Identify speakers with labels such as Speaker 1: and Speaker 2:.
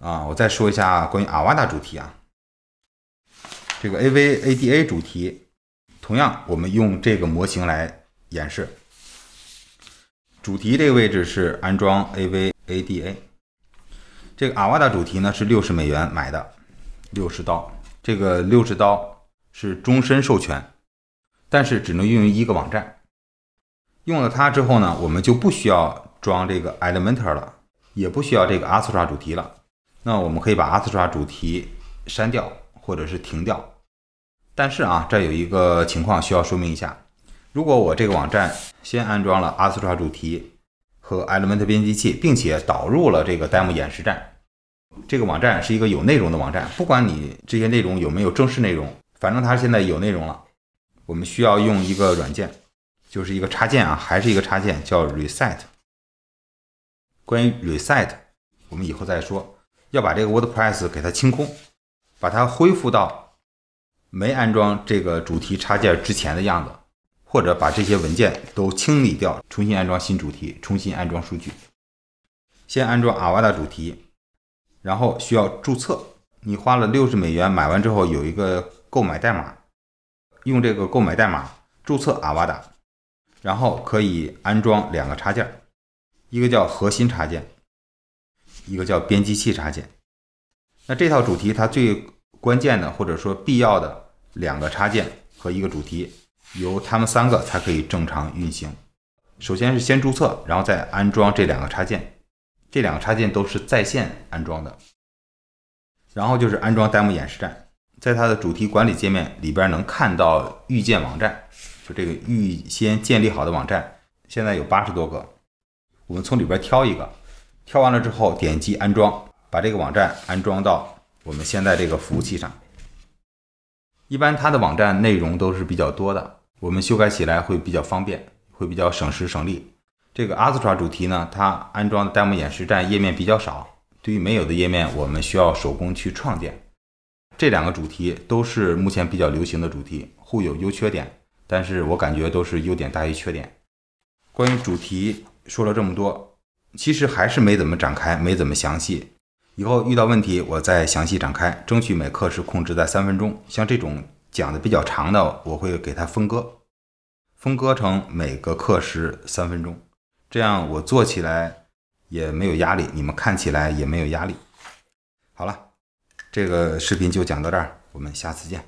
Speaker 1: 啊，我再说一下关于 Avada 主题啊。这个 A V A D A 主题，同样我们用这个模型来演示。主题这个位置是安装 A V A D A。这个 Avada 主题呢是六十美元买的，六十刀。这个六十刀是终身授权，但是只能运于一个网站。用了它之后呢，我们就不需要装这个 Elementor 了，也不需要这个 a s t r a 主题了。那我们可以把阿斯爪主题删掉，或者是停掉。但是啊，这有一个情况需要说明一下：如果我这个网站先安装了阿斯爪主题和 Element 编辑器，并且导入了这个 demo 演示站，这个网站是一个有内容的网站。不管你这些内容有没有正式内容，反正它现在有内容了。我们需要用一个软件，就是一个插件啊，还是一个插件叫 Reset。关于 Reset，我们以后再说。要把这个 WordPress 给它清空，把它恢复到没安装这个主题插件之前的样子，或者把这些文件都清理掉，重新安装新主题，重新安装数据。先安装 Avada 主题，然后需要注册。你花了六十美元买完之后，有一个购买代码，用这个购买代码注册 Avada，然后可以安装两个插件，一个叫核心插件。一个叫编辑器插件，那这套主题它最关键的或者说必要的两个插件和一个主题，由它们三个才可以正常运行。首先是先注册，然后再安装这两个插件，这两个插件都是在线安装的。然后就是安装 demo 演示站，在它的主题管理界面里边能看到预建网站，就这个预先建立好的网站，现在有八十多个，我们从里边挑一个。挑完了之后，点击安装，把这个网站安装到我们现在这个服务器上。一般它的网站内容都是比较多的，我们修改起来会比较方便，会比较省时省力。这个 a s t r 主题呢，它安装的 demo 演示站页面比较少，对于没有的页面，我们需要手工去创建。这两个主题都是目前比较流行的主题，互有优缺点，但是我感觉都是优点大于缺点。关于主题说了这么多。其实还是没怎么展开，没怎么详细。以后遇到问题，我再详细展开，争取每课时控制在三分钟。像这种讲的比较长的，我会给它分割，分割成每个课时三分钟，这样我做起来也没有压力，你们看起来也没有压力。好了，这个视频就讲到这儿，我们下次见。